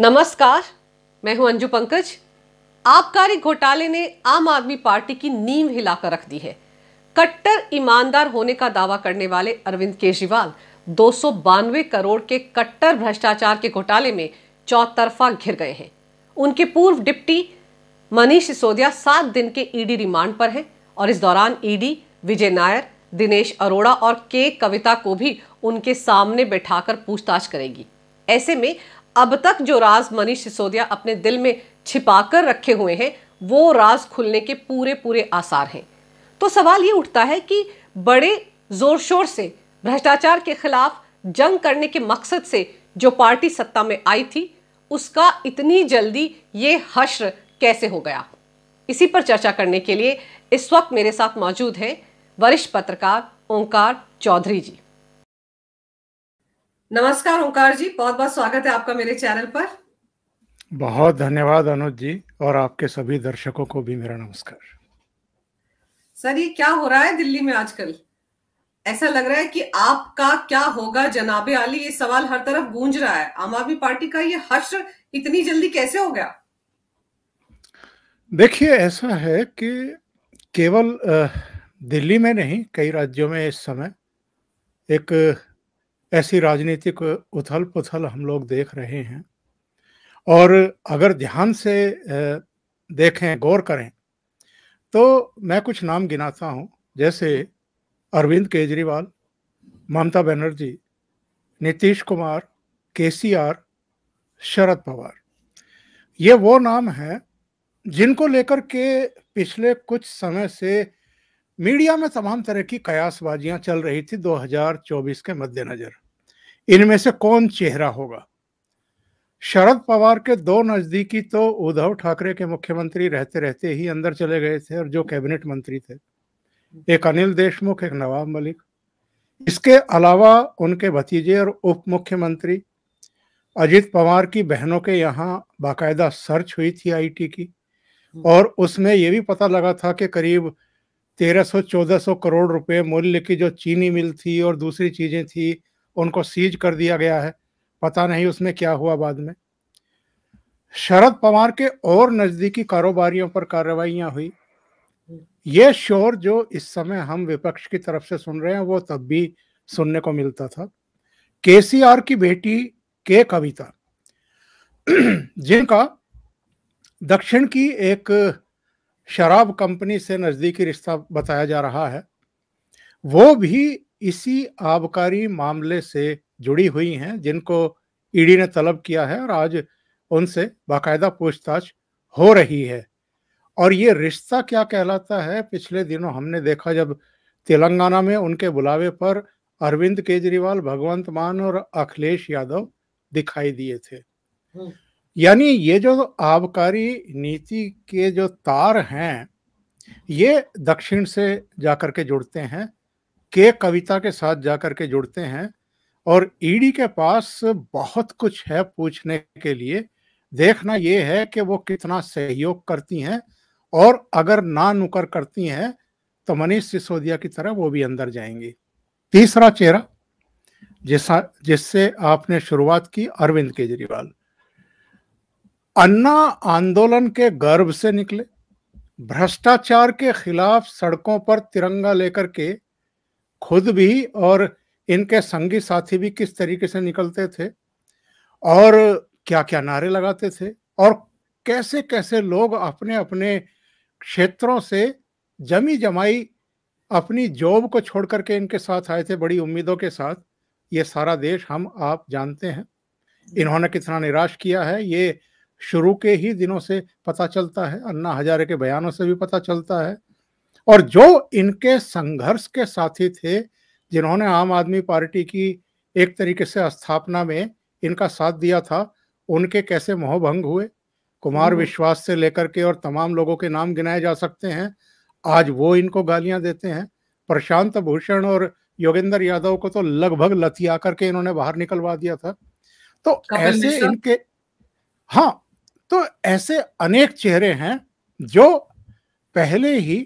नमस्कार मैं हूं अंजू पंकज आबकारी घोटाले ने आम आदमी पार्टी की नींव हिलाकर रख दी है कट्टर ईमानदार होने का दावा करने वाले अरविंद केजरीवाल दो करोड़ के कट्टर भ्रष्टाचार के घोटाले में चौतरफा घिर गए हैं उनके पूर्व डिप्टी मनीष सिसोदिया सात दिन के ईडी रिमांड पर हैं और इस दौरान ईडी विजय नायर दिनेश अरोड़ा और के कविता को भी उनके सामने बैठाकर पूछताछ करेगी ऐसे में अब तक जो राज मनीष सिसोदिया अपने दिल में छिपा कर रखे हुए हैं वो राज खुलने के पूरे पूरे आसार हैं तो सवाल ये उठता है कि बड़े जोर शोर से भ्रष्टाचार के खिलाफ जंग करने के मकसद से जो पार्टी सत्ता में आई थी उसका इतनी जल्दी ये हश्र कैसे हो गया इसी पर चर्चा करने के लिए इस वक्त मेरे साथ मौजूद हैं वरिष्ठ पत्रकार ओंकार चौधरी जी नमस्कार ओंकार जी बहुत बहुत स्वागत है आपका मेरे चैनल पर बहुत धन्यवाद अनुज जी और आपके सभी दर्शकों को भी मेरा नमस्कार सर ये क्या हो रहा है दिल्ली में आजकल ऐसा लग रहा है कि आपका क्या होगा जनाबे आली ये सवाल हर तरफ गूंज रहा है आम आदमी पार्टी का ये हश्र इतनी जल्दी कैसे हो गया देखिए ऐसा है कि केवल दिल्ली में नहीं कई राज्यों में इस समय एक ऐसी राजनीतिक उथल पुथल हम लोग देख रहे हैं और अगर ध्यान से देखें गौर करें तो मैं कुछ नाम गिनाता हूं जैसे अरविंद केजरीवाल ममता बनर्जी नीतीश कुमार के सी आर शरद पवार ये वो नाम हैं जिनको लेकर के पिछले कुछ समय से मीडिया में तमाम तरह की कयासबाजियां चल रही थी 2024 के मद्देनजर इनमें से कौन चेहरा होगा शरद पवार के दो नजदीकी तो उद्धव ठाकरे के मुख्यमंत्री रहते रहते ही अंदर चले गए थे और जो कैबिनेट मंत्री थे एक अनिल देशमुख एक नवाब मलिक इसके अलावा उनके भतीजे और उप मुख्यमंत्री अजीत पवार की बहनों के यहाँ बाकायदा सर्च हुई थी आईटी की हम्म। और उसमें यह भी पता लगा था कि करीब 1300-1400 करोड़ रुपए मूल्य की जो चीनी मिल थी और दूसरी चीज़ें थी उनको सीज कर दिया गया है पता नहीं उसमें क्या हुआ बाद में शरद पवार के और नज़दीकी कारोबारियों पर कार्रवाइयाँ हुई ये शोर जो इस समय हम विपक्ष की तरफ से सुन रहे हैं वो तब भी सुनने को मिलता था केसीआर की बेटी के कविता जिनका दक्षिण की एक शराब कंपनी से नज़दीकी रिश्ता बताया जा रहा है वो भी इसी आबकारी मामले से जुड़ी हुई हैं जिनको ईडी ने तलब किया है और आज उनसे बाकायदा पूछताछ हो रही है और ये रिश्ता क्या कहलाता है पिछले दिनों हमने देखा जब तेलंगाना में उनके बुलावे पर अरविंद केजरीवाल भगवंत मान और अखिलेश यादव दिखाई दिए थे हम्म। यानी ये जो आबकारी नीति के जो तार हैं ये दक्षिण से जाकर के जुड़ते हैं के कविता के साथ जाकर के जुड़ते हैं और ईडी के पास बहुत कुछ है पूछने के लिए देखना ये है कि वो कितना सहयोग करती हैं और अगर ना नुकर करती हैं तो मनीष सिसोदिया की तरह वो भी अंदर जाएंगी तीसरा चेहरा जिस जिससे आपने शुरुआत की अरविंद केजरीवाल अन्ना आंदोलन के गर्भ से निकले भ्रष्टाचार के खिलाफ सड़कों पर तिरंगा लेकर के खुद भी और इनके संगी साथी भी किस तरीके से निकलते थे और क्या क्या नारे लगाते थे और कैसे कैसे लोग अपने अपने क्षेत्रों से जमी जमाई अपनी जॉब को छोड़ करके इनके साथ आए थे बड़ी उम्मीदों के साथ ये सारा देश हम आप जानते हैं इन्होंने कितना निराश किया है ये शुरू के ही दिनों से पता चलता है अन्ना हजारे के बयानों से भी पता चलता है और जो इनके संघर्ष के साथी थे जिन्होंने आम आदमी पार्टी की एक तरीके से स्थापना में इनका साथ दिया था उनके कैसे मोहभंग हुए कुमार हम्म। विश्वास से लेकर के और तमाम लोगों के नाम गिनाए जा सकते हैं आज वो इनको गालियां देते हैं प्रशांत भूषण और योगेंद्र यादव को तो लगभग लथिया करके इन्होंने बाहर निकलवा दिया था तो ऐसे इनके हाँ तो ऐसे अनेक चेहरे हैं जो पहले ही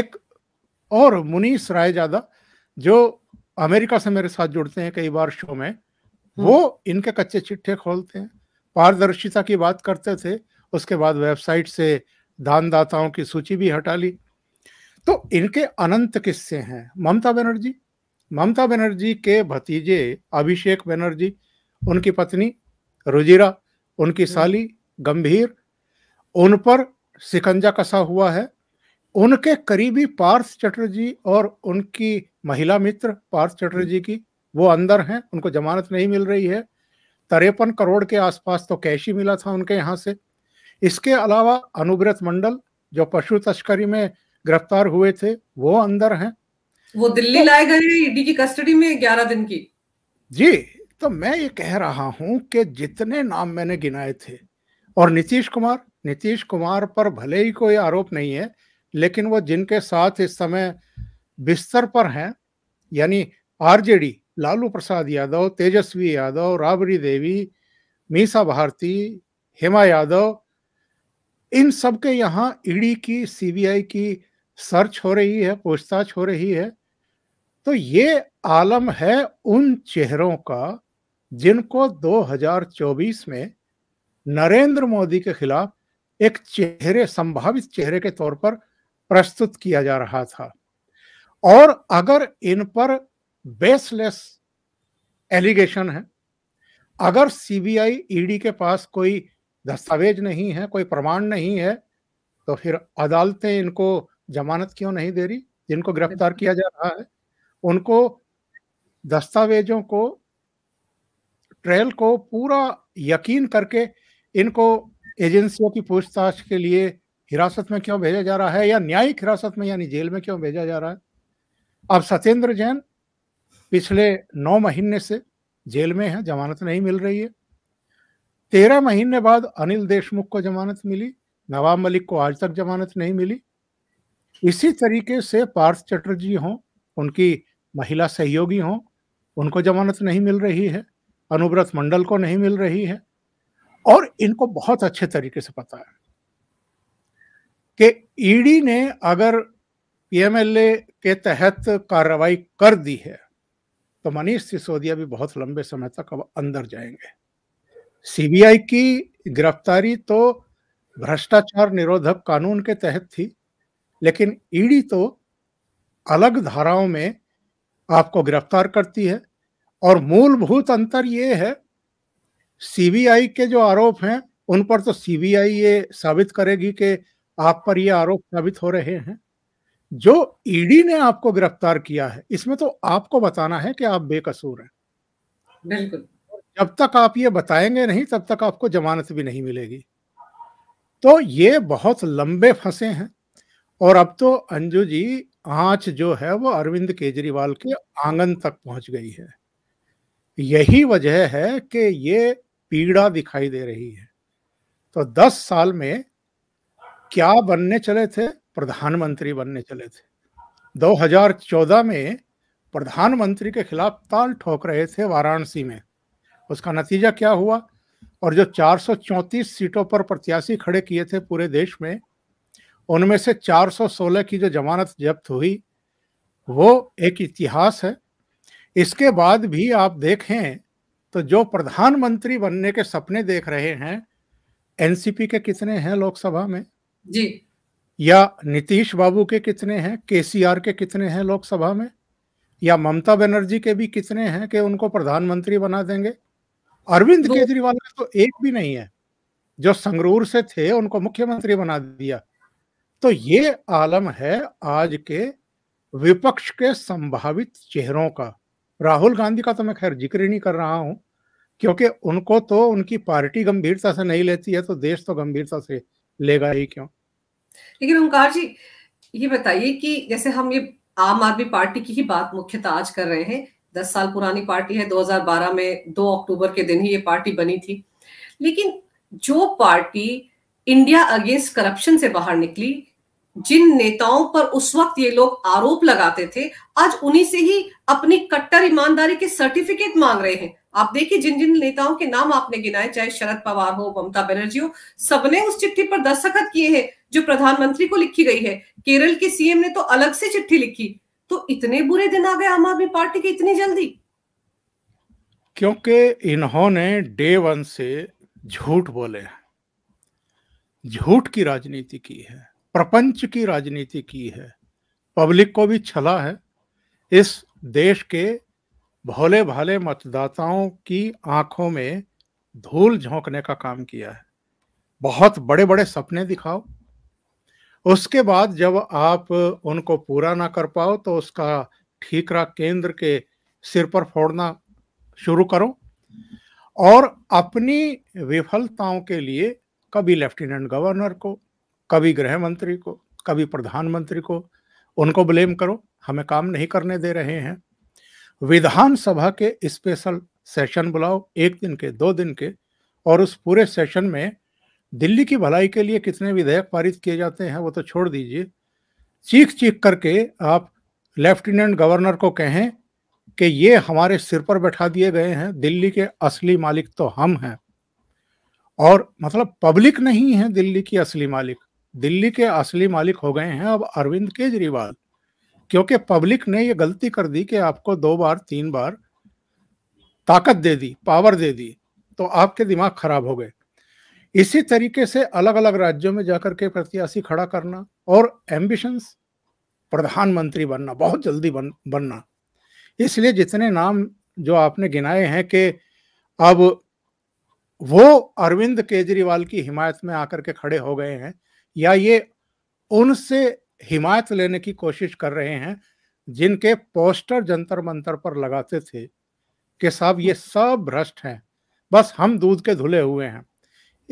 एक और मुनीस रायजादा जो अमेरिका से मेरे साथ जुड़ते हैं कई बार शो में हम्म। वो इनके कच्चे चिट्ठे खोलते हैं पारदर्शिता की बात करते थे उसके बाद वेबसाइट से दानदाताओं की सूची भी हटा ली तो इनके अनंत किस्से हैं ममता बनर्जी ममता बनर्जी के भतीजे अभिषेक बनर्जी उनकी पत्नी रुजिरा उनकी हम्म। साली गंभीर उन पर सिकंजा कसा हुआ है उनके करीबी पार्थ चटर्जी और उनकी महिला मित्र पार्थ चटर्जी की वो अंदर हैं उनको जमानत नहीं मिल रही है तरेपन करोड़ के आसपास तो कैश ही मिला था उनके यहाँ से इसके अलावा अनुव्रत मंडल जो पशु तस्करी में गिरफ्तार हुए थे वो अंदर हैं वो दिल्ली तो, लाए गए ईडी की कस्टडी में ग्यारह दिन की जी तो मैं ये कह रहा हूं कि जितने नाम मैंने गिनाए थे और नीतीश कुमार नीतीश कुमार पर भले ही कोई आरोप नहीं है लेकिन वो जिनके साथ इस समय बिस्तर पर हैं यानी आरजेडी लालू प्रसाद यादव तेजस्वी यादव राबड़ी देवी मीसा भारती हेमा यादव इन सब के यहाँ ईडी की सीबीआई की सर्च हो रही है पूछताछ हो रही है तो ये आलम है उन चेहरों का जिनको 2024 में नरेंद्र मोदी के खिलाफ एक चेहरे संभावित चेहरे के तौर पर प्रस्तुत किया जा रहा था और अगर इन पर बेसलेस एलिगेशन है अगर सीबीआई ईडी के पास कोई दस्तावेज नहीं है कोई प्रमाण नहीं है तो फिर अदालतें इनको जमानत क्यों नहीं दे रही जिनको गिरफ्तार किया जा रहा है उनको दस्तावेजों को ट्रेल को पूरा यकीन करके इनको एजेंसियों की पूछताछ के लिए हिरासत में क्यों भेजा जा रहा है या न्यायिक हिरासत में यानी जेल में क्यों भेजा जा रहा है अब सत्येंद्र जैन पिछले नौ महीने से जेल में है जमानत नहीं मिल रही है तेरह महीने बाद अनिल देशमुख को जमानत मिली नवाब मलिक को आज तक जमानत नहीं मिली इसी तरीके से पार्थ चटर्जी हों उनकी महिला सहयोगी हों उनको जमानत नहीं मिल रही है अनुव्रत मंडल को नहीं मिल रही है और इनको बहुत अच्छे तरीके से पता है कि ईडी ने अगर पीएमएलए के तहत कार्रवाई कर दी है तो मनीष सिसोदिया भी बहुत लंबे समय तक अब अंदर जाएंगे सीबीआई की गिरफ्तारी तो भ्रष्टाचार निरोधक कानून के तहत थी लेकिन ईडी तो अलग धाराओं में आपको गिरफ्तार करती है और मूलभूत अंतर यह है सीबीआई के जो आरोप हैं उन पर तो सीबीआई ये साबित करेगी कि आप पर ये आरोप साबित हो रहे हैं जो ईडी ने आपको गिरफ्तार किया है इसमें तो आपको बताना है कि आप बेकसूर हैं बिल्कुल जब तक आप ये बताएंगे नहीं तब तक आपको जमानत भी नहीं मिलेगी तो ये बहुत लंबे फंसे हैं और अब तो अंजू जी आंच जो है वो अरविंद केजरीवाल के आंगन तक पहुंच गई है यही वजह है कि ये पीड़ा दिखाई दे रही है तो दस साल में क्या बनने चले थे प्रधानमंत्री बनने चले थे 2014 में प्रधानमंत्री के खिलाफ ताल ठोक रहे थे वाराणसी में उसका नतीजा क्या हुआ और जो 434 सीटों पर प्रत्याशी खड़े किए थे पूरे देश में उनमें से 416 की जो जमानत जब्त हुई वो एक इतिहास है इसके बाद भी आप देखें तो जो प्रधानमंत्री बनने के सपने देख रहे हैं एनसीपी के कितने हैं लोकसभा में जी या नीतीश बाबू के कितने हैं केसीआर के कितने हैं लोकसभा में या ममता बनर्जी के भी कितने हैं कि उनको प्रधानमंत्री बना देंगे अरविंद केजरीवाल का तो एक भी नहीं है जो संगरूर से थे उनको मुख्यमंत्री बना दिया तो ये आलम है आज के विपक्ष के संभावित चेहरों का राहुल गांधी का तो मैं खैर जिक्र ही नहीं कर रहा हूँ क्योंकि उनको तो उनकी पार्टी गंभीरता से नहीं लेती है तो देश तो गंभीरता से लेगा ही क्यों लेकिन ओंकार जी ये बताइए कि जैसे हम ये आम आदमी पार्टी की ही बात मुख्यतः आज कर रहे हैं दस साल पुरानी पार्टी है 2012 में 2 अक्टूबर के दिन ही ये पार्टी बनी थी लेकिन जो पार्टी इंडिया अगेंस्ट करप्शन से बाहर निकली जिन नेताओं पर उस वक्त ये लोग आरोप लगाते थे आज उन्हीं से ही अपनी कट्टर ईमानदारी के सर्टिफिकेट मांग रहे हैं आप देखिए जिन जिन नेताओं के नाम आपने गिनाए चाहे शरद पवार हो ममता बनर्जी हो सबने उस चिट्ठी पर दस्तखत किए हैं जो प्रधानमंत्री को लिखी गई है केरल के सीएम ने तो अलग से चिट्ठी लिखी तो इतने बुरे दिन आ गए आम आदमी पार्टी की इतनी जल्दी क्योंकि इन्होंने डे वन से झूठ बोले झूठ की राजनीति की है प्रपंच की राजनीति की है पब्लिक को भी छला है इस देश के भोले भाले मतदाताओं की आंखों में धूल झोंकने का काम किया है बहुत बड़े बड़े सपने दिखाओ उसके बाद जब आप उनको पूरा ना कर पाओ तो उसका ठीकरा केंद्र के सिर पर फोड़ना शुरू करो और अपनी विफलताओं के लिए कभी लेफ्टिनेंट गवर्नर को कभी गृह मंत्री को कभी प्रधानमंत्री को उनको ब्लेम करो हमें काम नहीं करने दे रहे हैं विधानसभा के स्पेशल सेशन बुलाओ एक दिन के दो दिन के और उस पूरे सेशन में दिल्ली की भलाई के लिए कितने विधेयक पारित किए जाते हैं वो तो छोड़ दीजिए चीख चीख करके आप लेफ्टिनेंट गवर्नर को कहें कि ये हमारे सिर पर बैठा दिए गए हैं दिल्ली के असली मालिक तो हम हैं और मतलब पब्लिक नहीं है दिल्ली की असली मालिक दिल्ली के असली मालिक हो गए हैं अब अरविंद केजरीवाल क्योंकि पब्लिक ने ये गलती कर दी कि आपको दो बार तीन बार ताकत दे दी पावर दे दी तो आपके दिमाग खराब हो गए इसी तरीके से अलग अलग राज्यों में जाकर के प्रत्याशी खड़ा करना और एम्बिशंस प्रधानमंत्री बनना बहुत जल्दी बन बनना इसलिए जितने नाम जो आपने गिनाए हैं कि अब वो अरविंद केजरीवाल की हिमायत में आकर के खड़े हो गए हैं या ये उनसे हिमायत लेने की कोशिश कर रहे हैं जिनके पोस्टर जंतर मंतर पर लगाते थे कि साहब ये सब भ्रष्ट हैं बस हम दूध के धुले हुए हैं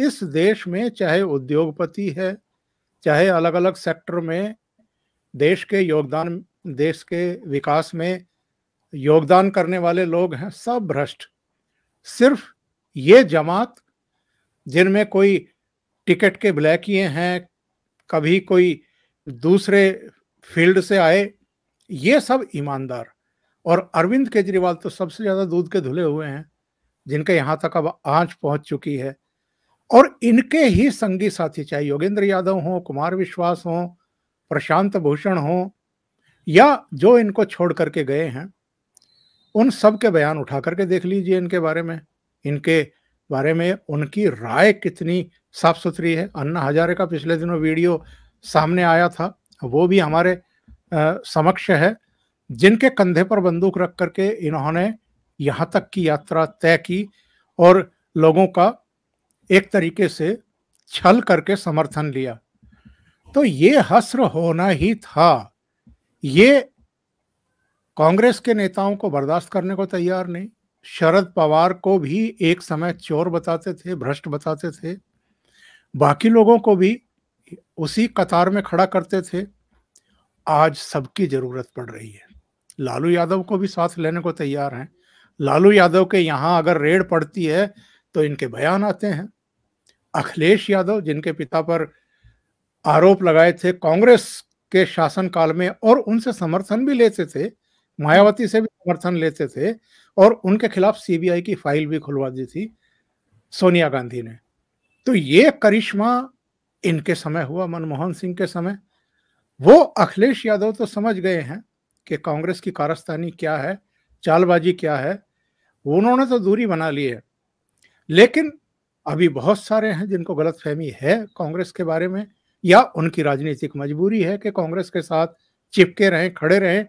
इस देश में चाहे उद्योगपति है चाहे अलग अलग सेक्टर में देश के योगदान देश के विकास में योगदान करने वाले लोग हैं सब भ्रष्ट सिर्फ ये जमात जिनमें कोई टिकट के ब्लैकिए हैं कभी कोई दूसरे फील्ड से आए ये सब ईमानदार और अरविंद केजरीवाल तो सबसे ज्यादा दूध के धुले हुए हैं जिनके यहाँ तक अब आंच पहुंच चुकी है और इनके ही संगी साथी चाहे योगेंद्र यादव हों कुमार विश्वास हों प्रशांत भूषण हों या जो इनको छोड़ करके गए हैं उन सब के बयान उठा करके देख लीजिए इनके बारे में इनके बारे में उनकी राय कितनी साफ सुथरी है अन्ना हजारे का पिछले दिनों वीडियो सामने आया था वो भी हमारे आ, समक्ष है जिनके कंधे पर बंदूक रख करके इन्होंने यहाँ तक की यात्रा तय की और लोगों का एक तरीके से छल करके समर्थन लिया तो ये हस्र होना ही था ये कांग्रेस के नेताओं को बर्दाश्त करने को तैयार नहीं शरद पवार को भी एक समय चोर बताते थे भ्रष्ट बताते थे बाकी लोगों को भी उसी कतार में खड़ा करते थे आज सबकी ज़रूरत पड़ रही है लालू यादव को भी साथ लेने को तैयार हैं लालू यादव के यहाँ अगर रेड पड़ती है तो इनके बयान आते हैं अखिलेश यादव जिनके पिता पर आरोप लगाए थे कांग्रेस के शासनकाल में और उनसे समर्थन भी लेते थे मायावती से भी समर्थन लेते थे और उनके खिलाफ सीबीआई की फाइल भी खुलवा दी थी सोनिया गांधी ने तो ये करिश्मा इनके समय हुआ मनमोहन सिंह के समय वो अखिलेश यादव तो समझ गए हैं कि कांग्रेस की कारस्तानी क्या है चालबाजी क्या है उन्होंने तो दूरी बना ली है लेकिन अभी बहुत सारे हैं जिनको गलत फहमी है कांग्रेस के बारे में या उनकी राजनीतिक मजबूरी है कि कांग्रेस के साथ चिपके रहें खड़े रहें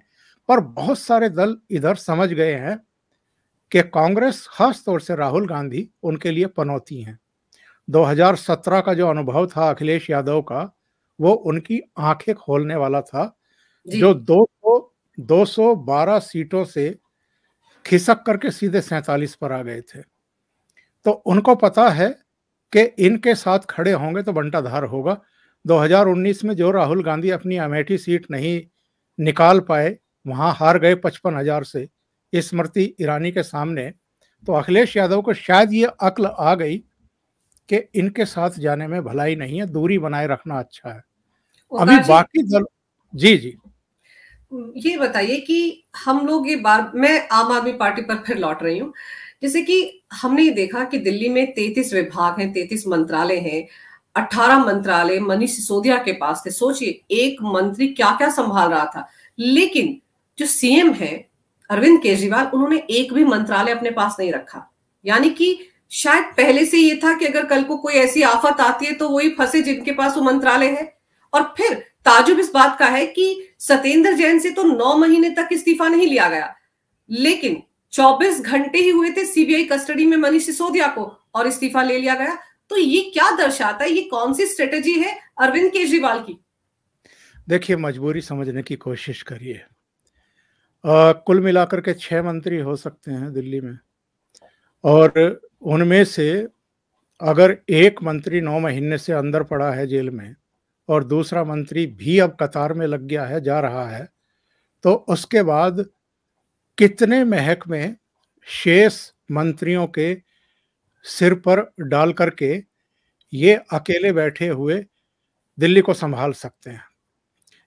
पर बहुत सारे दल इधर समझ गए हैं कि कांग्रेस खास तौर से राहुल गांधी उनके लिए पनौती हैं 2017 का जो अनुभव था अखिलेश यादव का वो उनकी आंखें खोलने वाला था जो 200 212 सीटों से खिसक करके सीधे सैतालीस पर आ गए थे तो उनको पता है कि इनके साथ खड़े होंगे तो बंटाधार होगा 2019 में जो राहुल गांधी अपनी अमेठी सीट नहीं निकाल पाए वहां हार गए पचपन हजार से स्मृति ईरानी के सामने तो अखिलेश यादव को शायद ये अक्ल आ गई कि इनके साथ जाने में भलाई नहीं है दूरी बनाए रखना अच्छा है अभी बाकी दल जी जी ये बताइए कि हम लोग ये बार मैं आम आदमी पार्टी पर फिर लौट रही हूँ जैसे कि हमने ये देखा कि दिल्ली में तैतीस विभाग हैं तैतीस मंत्रालय हैं अठारह मंत्रालय मनीष सिसोदिया के पास थे सोचिए एक मंत्री क्या क्या संभाल रहा था लेकिन जो सीएम है अरविंद केजरीवाल उन्होंने एक भी मंत्रालय अपने पास नहीं रखा यानी कि शायद पहले से ये था कि अगर कल को कोई ऐसी आफत आती है तो वही फंसे जिनके पास वो मंत्रालय है और फिर ताजुब इस बात का है कि सत्येंद्र जैन से तो नौ महीने तक इस्तीफा नहीं लिया गया लेकिन 24 घंटे ही हुए थे सीबीआई कस्टडी में मनीष सिसोदिया को और इस्तीफा ले लिया गया तो ये क्या दर्शाता है ये कौन सी स्ट्रेटेजी है अरविंद केजरीवाल की देखिए मजबूरी समझने की कोशिश करिए कुल मिलाकर के छह मंत्री हो सकते हैं दिल्ली में और उनमें से अगर एक मंत्री नौ महीने से अंदर पड़ा है जेल में और दूसरा मंत्री भी अब कतार में लग गया है जा रहा है तो उसके बाद कितने महक में शेष मंत्रियों के सिर पर डाल करके ये अकेले बैठे हुए दिल्ली को संभाल सकते हैं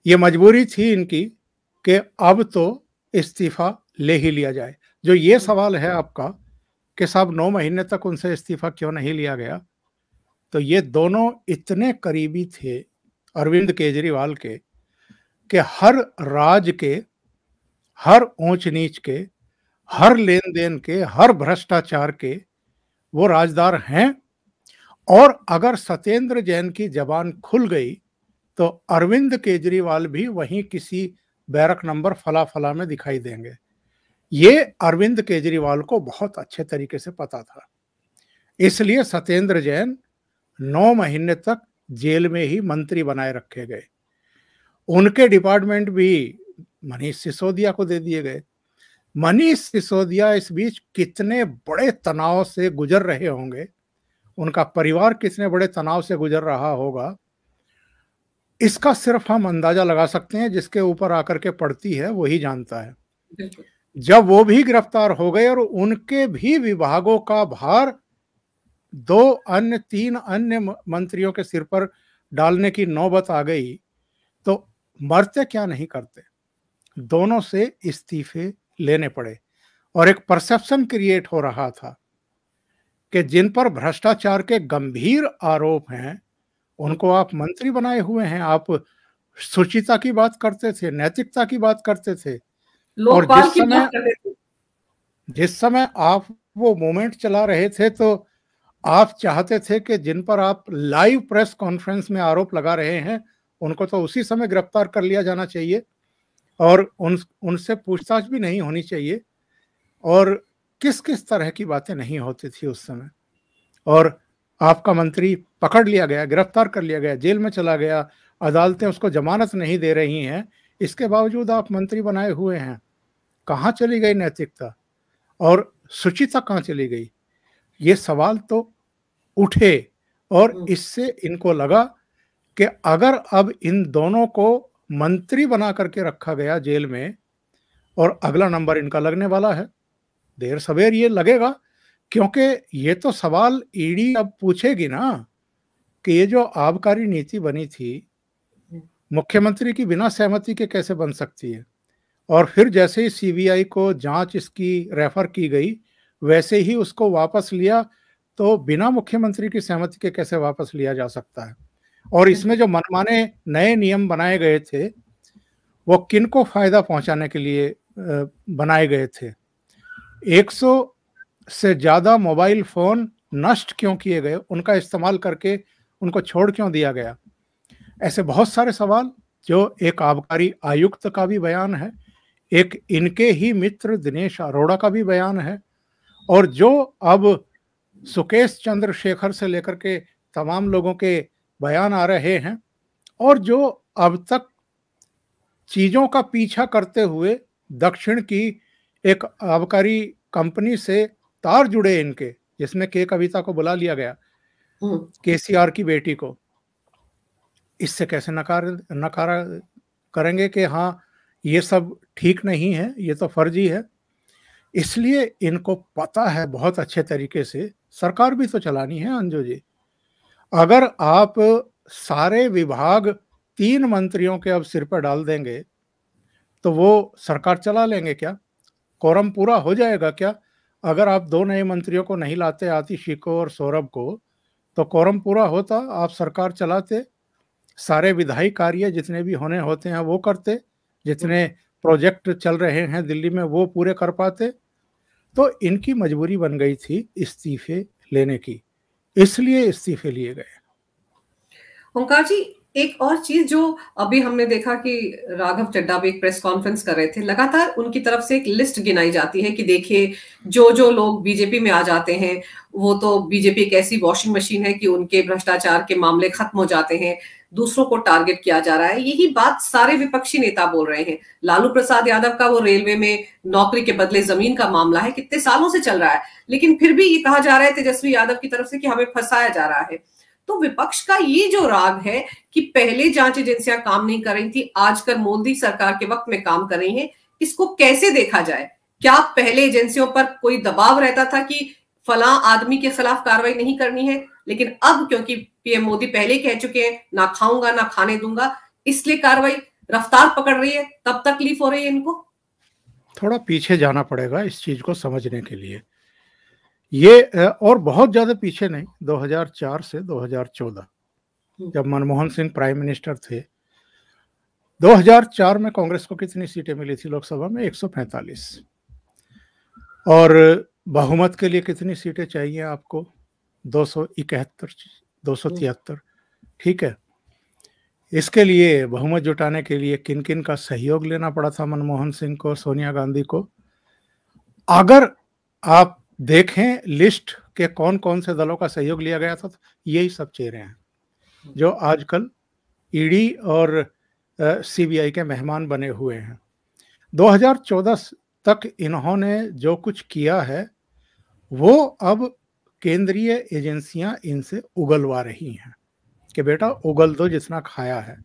ये मजबूरी थी इनकी कि अब तो इस्तीफा ले ही लिया जाए जो ये सवाल है आपका कि साहब नौ महीने तक उनसे इस्तीफा क्यों नहीं लिया गया तो ये दोनों इतने करीबी थे अरविंद केजरीवाल के कि हर राज के हर ऊंच नीच के हर लेन देन के हर भ्रष्टाचार के वो राजदार हैं और अगर सत्येंद्र जैन की जबान खुल गई तो अरविंद केजरीवाल भी वहीं किसी बैरक नंबर फला फला में दिखाई देंगे ये अरविंद केजरीवाल को बहुत अच्छे तरीके से पता था इसलिए सत्येंद्र जैन नौ महीने तक जेल में ही मंत्री बनाए रखे गए उनके डिपार्टमेंट भी मनीष सिसोदिया को दे दिए गए मनीष सिसोदिया इस बीच कितने बड़े तनाव से गुजर रहे होंगे उनका परिवार कितने बड़े तनाव से गुजर रहा होगा इसका सिर्फ हम अंदाजा लगा सकते हैं जिसके ऊपर आकर के पड़ती है वही जानता है जब वो भी गिरफ्तार हो गए और उनके भी विभागों का भार दो अन्य तीन अन्य मंत्रियों के सिर पर डालने की नौबत आ गई तो मरते क्या नहीं करते दोनों से इस्तीफे लेने पड़े और एक परसेप्शन क्रिएट हो रहा था कि जिन पर भ्रष्टाचार के गंभीर आरोप हैं उनको आप मंत्री बनाए हुए हैं आप सुचिता की बात करते थे नैतिकता की बात करते थे और जिस समय जिस समय आप वो मोमेंट चला रहे थे तो आप चाहते थे कि जिन पर आप लाइव प्रेस कॉन्फ्रेंस में आरोप लगा रहे हैं उनको तो उसी समय गिरफ्तार कर लिया जाना चाहिए और उन उनसे पूछताछ भी नहीं होनी चाहिए और किस किस तरह की बातें नहीं होती थी उस समय और आपका मंत्री पकड़ लिया गया गिरफ्तार कर लिया गया जेल में चला गया अदालतें उसको जमानत नहीं दे रही हैं इसके बावजूद आप मंत्री बनाए हुए हैं कहाँ चली गई नैतिकता और सुचिता कहाँ चली गई ये सवाल तो उठे और हम्म। इससे इनको लगा कि अगर अब इन दोनों को मंत्री बना करके रखा गया जेल में और अगला नंबर इनका लगने वाला है देर सवेर ये लगेगा क्योंकि ये तो सवाल ईडी अब पूछेगी ना कि ये जो आबकारी नीति बनी थी मुख्यमंत्री की बिना सहमति के कैसे बन सकती है और फिर जैसे ही सीबीआई को जांच इसकी रेफर की गई वैसे ही उसको वापस लिया तो बिना मुख्यमंत्री की सहमति के कैसे वापस लिया जा सकता है और इसमें जो मनमाने नए नियम बनाए गए थे वो किन को फायदा पहुंचाने के लिए बनाए गए थे 100 से ज़्यादा मोबाइल फ़ोन नष्ट क्यों किए गए उनका इस्तेमाल करके उनको छोड़ क्यों दिया गया ऐसे बहुत सारे सवाल जो एक आबकारी आयुक्त का भी बयान है एक इनके ही मित्र दिनेश अरोड़ा का भी बयान है और जो अब सुकेश चंद्रशेखर से लेकर के तमाम लोगों के बयान आ रहे हैं और जो अब तक चीज़ों का पीछा करते हुए दक्षिण की एक आबकारी कंपनी से तार जुड़े इनके जिसमें के कविता को बुला लिया गया हम्म। केसीआर की बेटी को इससे कैसे नकार नकारा करेंगे कि हाँ ये सब ठीक नहीं है ये तो फर्जी है इसलिए इनको पता है बहुत अच्छे तरीके से सरकार भी तो चलानी है अंजू जी अगर आप सारे विभाग तीन मंत्रियों के अब सिर पर डाल देंगे तो वो सरकार चला लेंगे क्या कोरम पूरा हो जाएगा क्या अगर आप दो नए मंत्रियों को नहीं लाते आतिशी को और सौरभ को तो कोरम पूरा होता आप सरकार चलाते सारे विधायी कार्य जितने भी होने होते हैं वो करते जितने हम्म। प्रोजेक्ट चल रहे हैं दिल्ली में वो पूरे कर पाते तो इनकी मजबूरी बन गई थी इस्तीफे लेने की इसलिए इस्तीफे लिए गए ओंकार जी एक और चीज जो अभी हमने देखा कि राघव चड्डा भी एक प्रेस कॉन्फ्रेंस कर रहे थे लगातार उनकी तरफ से एक लिस्ट गिनाई जाती है कि देखिए जो जो लोग बीजेपी में आ जाते हैं वो तो बीजेपी एक ऐसी वॉशिंग मशीन है कि उनके भ्रष्टाचार के मामले खत्म हो जाते हैं दूसरों को टारगेट किया जा रहा है यही बात सारे विपक्षी नेता बोल रहे हैं लालू प्रसाद यादव का वो रेलवे में नौकरी के बदले जमीन का मामला है कितने सालों से चल रहा है लेकिन फिर भी ये कहा जा रहा है तेजस्वी यादव की तरफ से कि हमें फंसाया जा रहा है तो विपक्ष का ये जो राग है कि पहले जांच एजेंसियां काम नहीं कर रही थी आजकल मोदी सरकार के वक्त में काम कर रही है इसको कैसे देखा जाए क्या पहले एजेंसियों पर कोई दबाव रहता था कि फला आदमी के खिलाफ कार्रवाई नहीं करनी है लेकिन अब क्योंकि पीएम मोदी पहले कह चुके हैं ना खाऊंगा ना खाने दूंगा इसलिए कार्रवाई रफ्तार पकड़ रही है तब तकलीफ हो रही है इनको थोड़ा पीछे जाना पड़ेगा इस चीज को समझने के लिए ये और बहुत ज्यादा पीछे नहीं 2004 से 2014 हम्म। जब मनमोहन सिंह प्राइम मिनिस्टर थे 2004 में कांग्रेस को कितनी सीटें मिली थी लोकसभा में 145 और बहुमत के लिए कितनी सीटें चाहिए आपको दो सौ इकहत्तर दो सौ तिहत्तर हम्म। ठीक है इसके लिए बहुमत जुटाने के लिए किन किन का सहयोग लेना पड़ा था मनमोहन सिंह को सोनिया गांधी को अगर आप देखें लिस्ट के कौन कौन से दलों का सहयोग लिया गया था तो यही सब चेहरे हैं हम्म। जो आजकल ईडी और सीबीआई के मेहमान बने हुए हैं 2014 तक इन्होंने जो कुछ किया है वो अब केंद्रीय एजेंसियां इनसे उगलवा रही हैं कि बेटा उगल दो जितना खाया है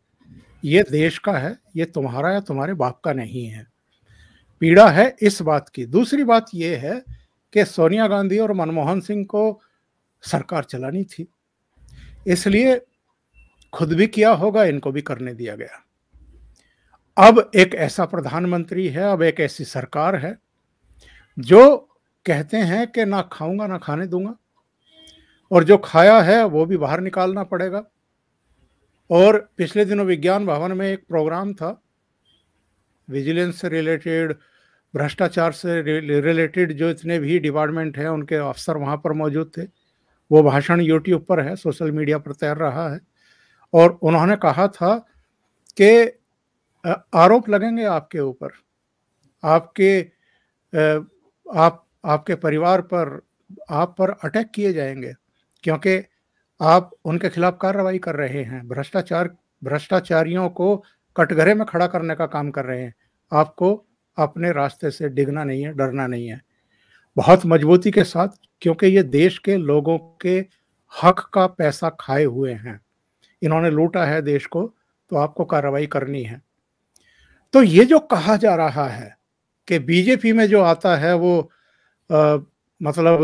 ये देश का है ये तुम्हारा या तुम्हारे बाप का नहीं है पीड़ा है इस बात की दूसरी बात यह है कि सोनिया गांधी और मनमोहन सिंह को सरकार चलानी थी इसलिए खुद भी किया होगा इनको भी करने दिया गया अब एक ऐसा प्रधानमंत्री है अब एक ऐसी सरकार है जो कहते हैं कि ना खाऊंगा ना खाने दूंगा और जो खाया है वो भी बाहर निकालना पड़ेगा और पिछले दिनों विज्ञान भवन में एक प्रोग्राम था विजिलेंस से रिलेटेड भ्रष्टाचार से रिलेटेड जो इतने भी डिपार्टमेंट हैं उनके अफसर वहाँ पर मौजूद थे वो भाषण यूट्यूब पर है सोशल मीडिया पर तैर रहा है और उन्होंने कहा था कि आरोप लगेंगे आपके ऊपर आपके आप आपके परिवार पर आप पर अटैक किए जाएंगे क्योंकि आप उनके खिलाफ कार्रवाई कर रहे हैं भ्रष्टाचार भ्रष्टाचारियों को कटघरे में खड़ा करने का काम कर रहे हैं आपको अपने रास्ते से डिगना नहीं है डरना नहीं है बहुत मजबूती के साथ क्योंकि ये देश के लोगों के हक का पैसा खाए हुए हैं इन्होंने लूटा है देश को तो आपको कार्रवाई करनी है तो ये जो कहा जा रहा है कि बीजेपी में जो आता है वो आ, मतलब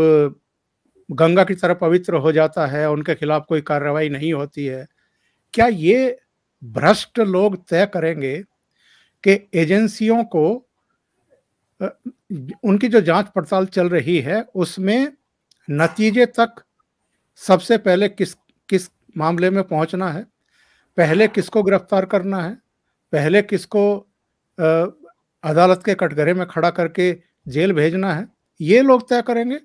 गंगा की तरह पवित्र हो जाता है उनके खिलाफ कोई कार्रवाई नहीं होती है क्या ये भ्रष्ट लोग तय करेंगे कि एजेंसियों को उनकी जो जांच पड़ताल चल रही है उसमें नतीजे तक सबसे पहले किस किस मामले में पहुंचना है पहले किसको गिरफ्तार करना है पहले किसको अदालत के कटघरे में खड़ा करके जेल भेजना है ये लोग तय करेंगे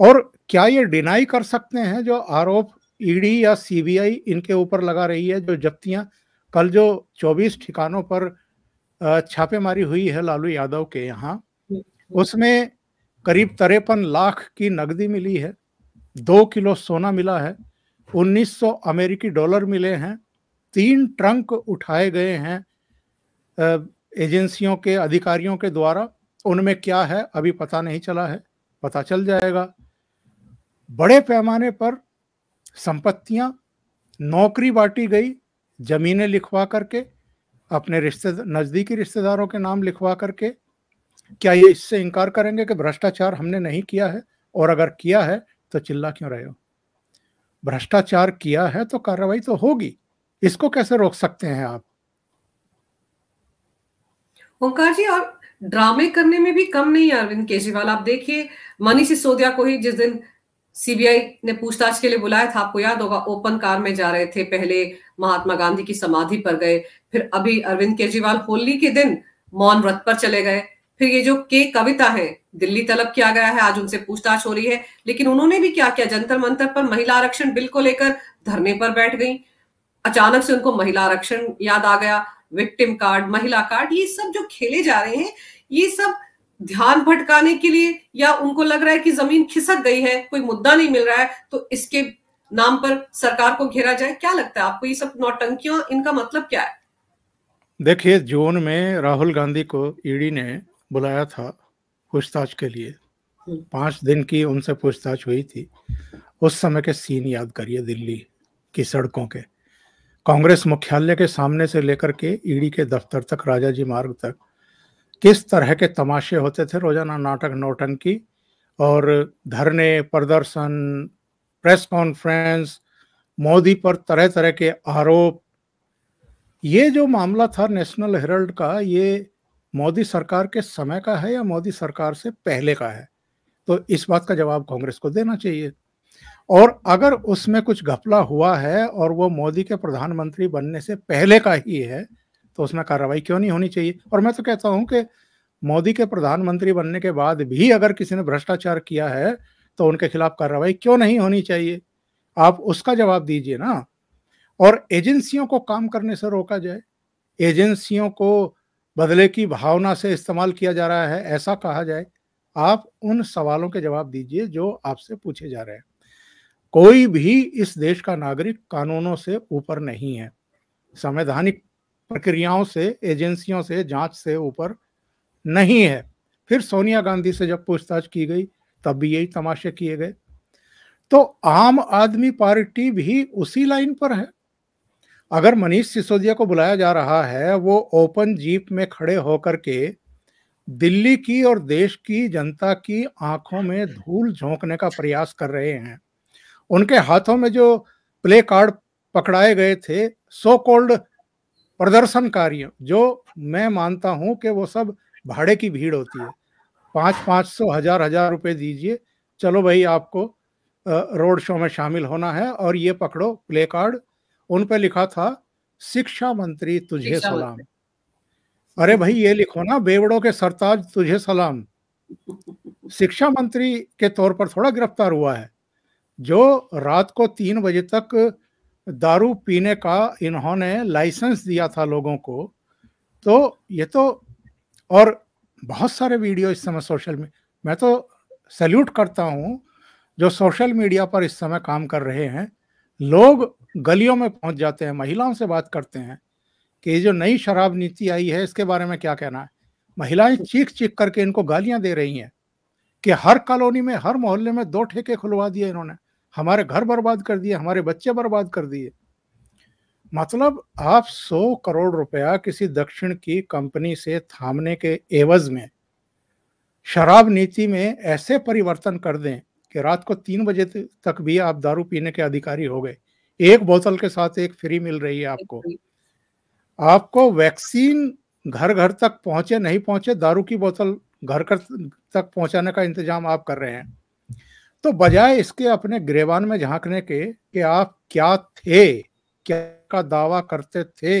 और क्या ये डिनाई कर सकते हैं जो आरोप ईडी e या सीबीआई इनके ऊपर लगा रही है जो जब्तियां कल जो 24 ठिकानों पर छापेमारी हुई है लालू यादव के यहाँ हम्म। उसमें करीब तिरपन लाख की नकदी मिली है दो किलो सोना मिला है 1900 अमेरिकी डॉलर मिले हैं तीन ट्रंक उठाए गए हैं एजेंसियों के अधिकारियों के द्वारा उनमें क्या है अभी पता नहीं चला है पता चल जाएगा बड़े पैमाने पर संपत्तियां नौकरी बांटी गई जमीनें लिखवा करके अपने रिश्ते नज़दीकी रिश्तेदारों के नाम लिखवा करके क्या ये इससे इनकार करेंगे कि भ्रष्टाचार हमने नहीं किया है और अगर किया है तो चिल्ला क्यों रहे हो भ्रष्टाचार किया है तो कार्रवाई तो होगी इसको कैसे रोक सकते हैं आप ओंकार जी और ड्रामे करने में भी कम नहीं अरविंद केजरीवाल आप देखिए मनीष सिसोदिया को ही जिस दिन सीबीआई ने पूछताछ के लिए बुलाया था आपको याद होगा ओपन कार में जा रहे थे पहले महात्मा गांधी की समाधि पर गए फिर अभी अरविंद केजरीवाल होली के दिन मौन व्रत पर चले गए फिर ये जो के कविता है दिल्ली तलब किया गया है आज उनसे पूछताछ हो रही है लेकिन उन्होंने भी क्या किया जंतर मंतर पर महिला आरक्षण बिल को लेकर धरने पर बैठ गई अचानक से उनको महिला आरक्षण याद आ गया विक्टिम कार्ड महिला कार्ड ये सब जो खेले जा रहे हैं ये सब ध्यान भटकाने के लिए या उनको लग रहा है कि जमीन खिसक गई है कोई मुद्दा नहीं मिल रहा है तो इसके नाम पर सरकार को घेरा जाए क्या लगता है आपको ये सब नौटंकियों इनका मतलब क्या है देखिए जून में राहुल गांधी को ईडी e ने बुलाया था पूछताछ के लिए हम्म। पांच दिन की उनसे पूछताछ हुई थी उस समय के सीन याद करिए दिल्ली की सड़कों के कांग्रेस मुख्यालय के सामने से लेकर के ईडी e के दफ्तर तक राजा जी मार्ग तक किस तरह के तमाशे होते थे रोजाना नाटक नौटंकी और धरने प्रदर्शन प्रेस कॉन्फ्रेंस मोदी पर तरह तरह के आरोप ये जो मामला था नेशनल हेरल्ड का ये मोदी सरकार के समय का है या मोदी सरकार से पहले का है तो इस बात का जवाब कांग्रेस को देना चाहिए और अगर उसमें कुछ घपला हुआ है और वो मोदी के प्रधानमंत्री बनने से पहले का ही है तो उसमें कार्रवाई क्यों नहीं होनी चाहिए और मैं तो कहता हूं कि मोदी के प्रधानमंत्री बनने के बाद भी अगर किसी ने भ्रष्टाचार किया है तो उनके खिलाफ कार्रवाई क्यों नहीं होनी चाहिए आप उसका जवाब दीजिए ना और एजेंसियों को काम करने से रोका जाए एजेंसियों को बदले की भावना से इस्तेमाल किया जा रहा है ऐसा कहा जाए आप उन सवालों के जवाब दीजिए जो आपसे पूछे जा रहे हैं कोई भी इस देश का नागरिक कानूनों से ऊपर नहीं है संवैधानिक प्रक्रियाओं से एजेंसियों से जांच से ऊपर नहीं है फिर सोनिया गांधी से जब पूछताछ की गई तब भी यही तमाशे किए गए तो आम आदमी पार्टी भी उसी लाइन पर है अगर मनीष सिसोदिया को बुलाया जा रहा है वो ओपन जीप में खड़े होकर के दिल्ली की और देश की जनता की आंखों में धूल झोंकने का प्रयास कर रहे हैं उनके हाथों में जो प्ले कार्ड पकड़ाए गए थे सो कॉल्ड प्रदर्शनकारियों जो मैं मानता हूं कि वो सब भाड़े की भीड़ होती है पाँच पाँच सौ हजार हजार रुपए दीजिए चलो भाई आपको रोड शो में शामिल होना है और ये पकड़ो प्ले कार्ड उन पर लिखा था शिक्षा मंत्री तुझे सलाम अरे भाई ये लिखो ना बेवड़ों के सरताज तुझे सलाम शिक्षा मंत्री के तौर पर थोड़ा गिरफ्तार हुआ है जो रात को तीन बजे तक दारू पीने का इन्होंने लाइसेंस दिया था लोगों को तो ये तो और बहुत सारे वीडियो इस समय सोशल में मैं तो सैल्यूट करता हूँ जो सोशल मीडिया पर इस समय काम कर रहे हैं लोग गलियों में पहुंच जाते हैं महिलाओं से बात करते हैं कि ये जो नई शराब नीति आई है इसके बारे में क्या कहना है महिलाएं चीख चीख करके इनको गालियां दे रही हैं कि हर कॉलोनी में हर मोहल्ले में दो ठेके खुलवा दिए इन्होंने हमारे घर बर्बाद कर दिए हमारे बच्चे बर्बाद कर दिए मतलब आप सौ करोड़ रुपया किसी दक्षिण की कंपनी से थामने के एवज में शराब नीति में ऐसे परिवर्तन कर दें कि रात को तीन बजे तक भी आप दारू पीने के अधिकारी हो गए एक बोतल के साथ एक फ्री मिल रही है आपको आपको वैक्सीन घर घर तक पहुंचे नहीं पहुंचे दारू की बोतल घर घर तक पहुंचाने का इंतजाम आप कर रहे हैं तो बजाय इसके अपने ग्रेवान में झांकने के कि आप क्या थे क्या का दावा करते थे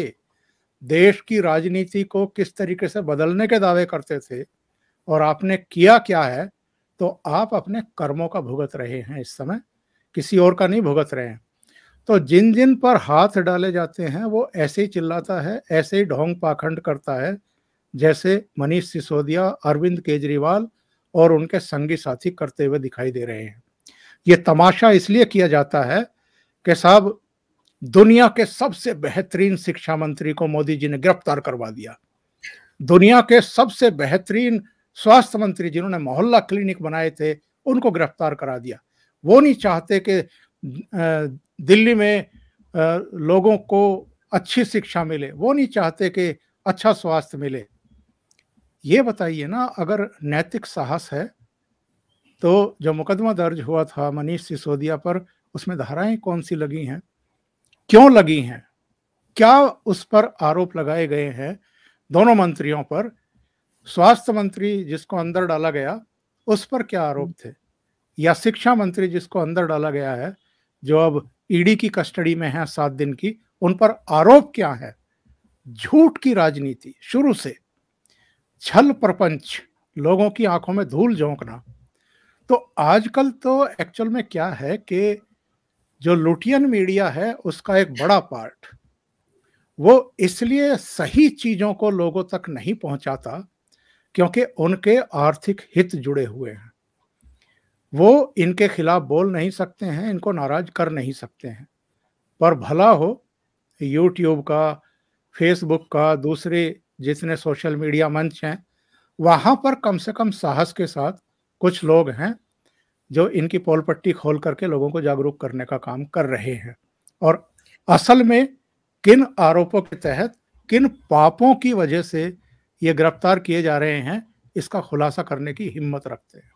देश की राजनीति को किस तरीके से बदलने के दावे करते थे और आपने किया क्या है तो आप अपने कर्मों का भुगत रहे हैं इस समय किसी और का नहीं भुगत रहे हैं तो जिन जिन पर हाथ डाले जाते हैं वो ऐसे ही चिल्लाता है ऐसे ही ढोंग पाखंड करता है जैसे मनीष सिसोदिया अरविंद केजरीवाल और उनके संगी साथी करते हुए दिखाई दे रहे हैं ये तमाशा इसलिए किया जाता है कि साहब दुनिया के सबसे बेहतरीन शिक्षा मंत्री को मोदी जी ने गिरफ्तार करवा दिया दुनिया के सबसे बेहतरीन स्वास्थ्य मंत्री जिन्होंने मोहल्ला क्लिनिक बनाए थे उनको गिरफ्तार करा दिया वो नहीं चाहते कि दिल्ली में लोगों को अच्छी शिक्षा मिले वो नहीं चाहते कि अच्छा स्वास्थ्य मिले ये बताइए ना अगर नैतिक साहस है तो जो मुकदमा दर्ज हुआ था मनीष सिसोदिया पर उसमें धाराएं कौन सी लगी हैं क्यों लगी हैं क्या उस पर आरोप लगाए गए हैं दोनों मंत्रियों पर स्वास्थ्य मंत्री जिसको अंदर डाला गया उस पर क्या आरोप थे या शिक्षा मंत्री जिसको अंदर डाला गया है जो अब ईडी की कस्टडी में है सात दिन की उन पर आरोप क्या है झूठ की राजनीति शुरू से छल प्रपंच लोगों की आंखों में धूल झोंकना तो आजकल तो एक्चुअल में क्या है कि जो लुटियन मीडिया है उसका एक बड़ा पार्ट वो इसलिए सही चीजों को लोगों तक नहीं पहुंचाता क्योंकि उनके आर्थिक हित जुड़े हुए हैं वो इनके खिलाफ बोल नहीं सकते हैं इनको नाराज कर नहीं सकते हैं पर भला हो यूट्यूब का फेसबुक का दूसरे जितने सोशल मीडिया मंच हैं वहाँ पर कम से कम साहस के साथ कुछ लोग हैं जो इनकी पोल पट्टी खोल करके लोगों को जागरूक करने का काम कर रहे हैं और असल में किन आरोपों के तहत किन पापों की वजह से ये गिरफ्तार किए जा रहे हैं इसका खुलासा करने की हिम्मत रखते हैं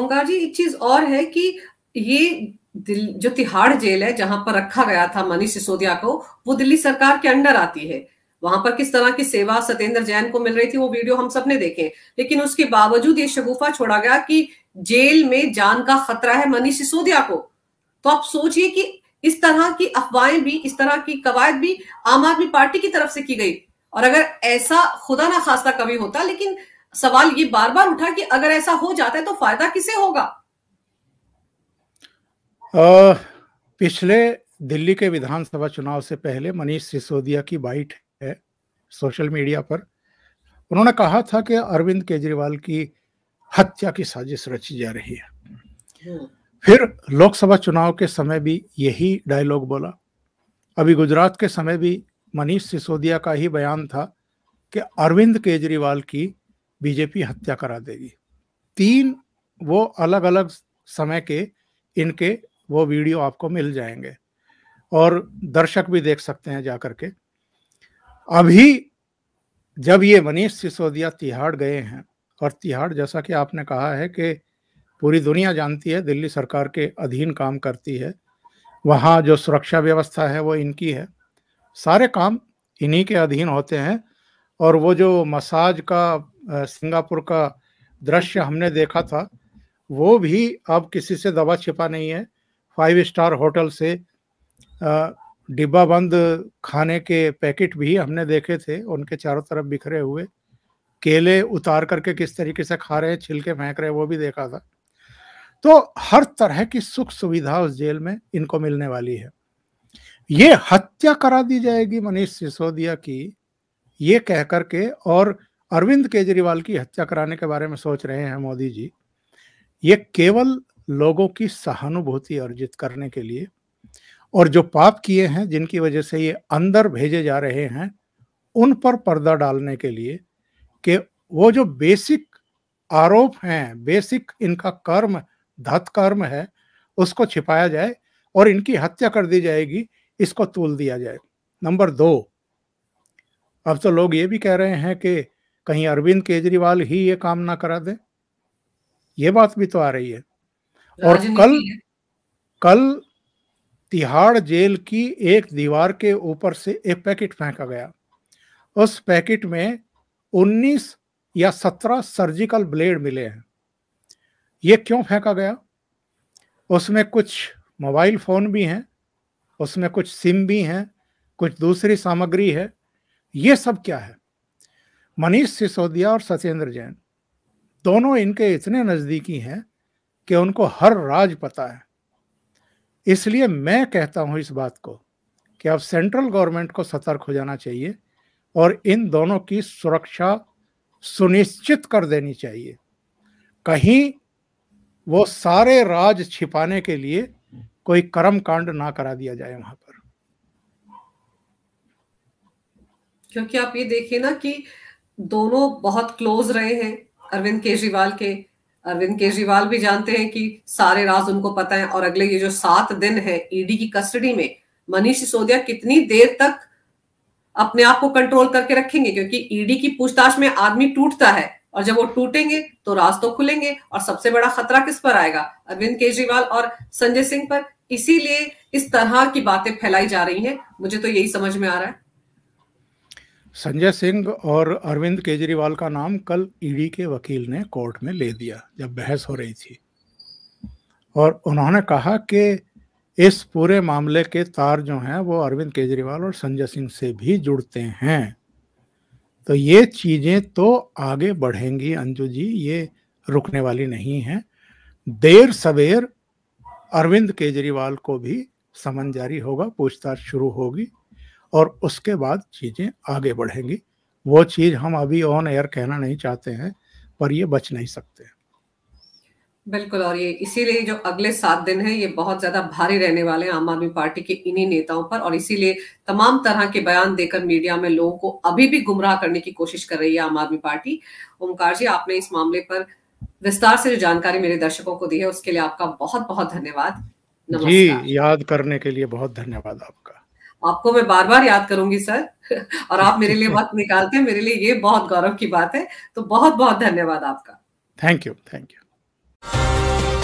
ओंकार जी एक चीज और है कि ये जो तिहाड़ जेल है जहां पर रखा गया था मनीष सिसोदिया को वो दिल्ली सरकार के अंडर आती है वहां पर किस तरह की सेवा सत्येंद्र जैन को मिल रही थी वो वीडियो हम सबने देखे लेकिन उसके बावजूद ये शगुफा छोड़ा गया कि जेल में जान का खतरा है मनीष सिसोदिया को तो आप सोचिए कि इस तरह की अफवाहें भी इस तरह की कवायद भी आम आदमी पार्टी की तरफ से की गई और अगर ऐसा खुदा ना खासा कभी होता लेकिन सवाल ये बार बार उठा कि अगर ऐसा हो जाता है तो फायदा किसे होगा आ, पिछले दिल्ली के विधानसभा चुनाव से पहले मनीष सिसोदिया की बाइट है सोशल मीडिया पर उन्होंने कहा था कि अरविंद केजरीवाल की हत्या की साजिश रची जा रही है हम्म। फिर लोकसभा चुनाव के समय भी यही डायलॉग बोला अभी गुजरात के समय भी मनीष सिसोदिया का ही बयान था कि अरविंद केजरीवाल की बीजेपी हत्या करा देगी तीन वो अलग अलग समय के इनके वो वीडियो आपको मिल जाएंगे और दर्शक भी देख सकते हैं जा के अभी जब ये मनीष सिसोदिया तिहाड़ गए हैं और तिहाड़ जैसा कि आपने कहा है कि पूरी दुनिया जानती है दिल्ली सरकार के अधीन काम करती है वहाँ जो सुरक्षा व्यवस्था है वो इनकी है सारे काम इन्हीं के अधीन होते हैं और वो जो मसाज का सिंगापुर का दृश्य हमने देखा था वो भी अब किसी से दवा छिपा नहीं है फाइव स्टार होटल से डिब्बा बंद खाने के पैकेट भी हमने देखे थे उनके चारों तरफ बिखरे हुए केले उतार करके किस तरीके से खा रहे हैं छिलके फेंक रहे हैं वो भी देखा था तो हर तरह की सुख सुविधा उस जेल में इनको मिलने वाली है ये हत्या करा दी जाएगी मनीष सिसोदिया की ये कह करके और अरविंद केजरीवाल की हत्या कराने के बारे में सोच रहे हैं मोदी जी ये केवल लोगों की सहानुभूति अर्जित करने के लिए और जो पाप किए हैं जिनकी वजह से ये अंदर भेजे जा रहे हैं उन पर पर्दा डालने के लिए कि वो जो बेसिक आरोप हैं बेसिक इनका कर्म धत कर्म है उसको छिपाया जाए और इनकी हत्या कर दी जाएगी इसको तूल दिया जाए नंबर दो अब तो लोग ये भी कह रहे हैं कि कहीं अरविंद केजरीवाल ही ये काम ना करा दे ये बात भी तो आ रही है और कल कल तिहाड़ जेल की एक दीवार के ऊपर से एक पैकेट फेंका गया उस पैकेट में 19 या 17 सर्जिकल ब्लेड मिले हैं ये क्यों फेंका गया उसमें कुछ मोबाइल फ़ोन भी हैं उसमें कुछ सिम भी हैं कुछ दूसरी सामग्री है ये सब क्या है मनीष सिसोदिया और सत्येंद्र जैन दोनों इनके इतने नज़दीकी हैं कि उनको हर राज पता है इसलिए मैं कहता हूं इस बात को कि अब सेंट्रल गवर्नमेंट को सतर्क हो जाना चाहिए और इन दोनों की सुरक्षा सुनिश्चित कर देनी चाहिए कहीं वो सारे राज छिपाने के लिए कोई कर्म कांड ना करा दिया जाए वहां पर क्योंकि आप ये देखिए ना कि दोनों बहुत क्लोज रहे हैं अरविंद केजरीवाल के अरविंद केजरीवाल भी जानते हैं कि सारे राज उनको पता है और अगले ये जो सात दिन है ईडी e की कस्टडी में मनीष सिसोदिया कितनी देर तक अपने आप को कंट्रोल करके रखेंगे क्योंकि ईडी e की पूछताछ में आदमी टूटता है और जब वो टूटेंगे तो राज तो खुलेंगे और सबसे बड़ा खतरा किस पर आएगा अरविंद केजरीवाल और संजय सिंह पर इसीलिए इस तरह की बातें फैलाई जा रही हैं मुझे तो यही समझ में आ रहा है संजय सिंह और अरविंद केजरीवाल का नाम कल ईडी के वकील ने कोर्ट में ले दिया जब बहस हो रही थी और उन्होंने कहा कि इस पूरे मामले के तार जो हैं वो अरविंद केजरीवाल और संजय सिंह से भी जुड़ते हैं तो ये चीज़ें तो आगे बढ़ेंगी अंजू जी ये रुकने वाली नहीं है देर सवेर अरविंद केजरीवाल को भी समन जारी होगा पूछताछ शुरू होगी और उसके बाद चीज़ें आगे बढ़ेंगी वो चीज़ हम अभी ऑन एयर कहना नहीं चाहते हैं पर ये बच नहीं सकते बिल्कुल और ये इसीलिए जो अगले सात दिन है ये बहुत ज्यादा भारी रहने वाले हैं आम आदमी पार्टी के इन्हीं नेताओं पर और इसीलिए तमाम तरह के बयान देकर मीडिया में लोगों को अभी भी गुमराह करने की कोशिश कर रही है आम आदमी पार्टी ओमकार जी आपने इस मामले पर विस्तार से जो जानकारी मेरे दर्शकों को दी है उसके लिए आपका बहुत बहुत धन्यवाद जी याद करने के लिए बहुत धन्यवाद आपका आपको मैं बार बार याद करूंगी सर और आप मेरे लिए वक्त निकालते हैं मेरे लिए ये बहुत गौरव की बात है तो बहुत बहुत धन्यवाद आपका थैंक यू थैंक यू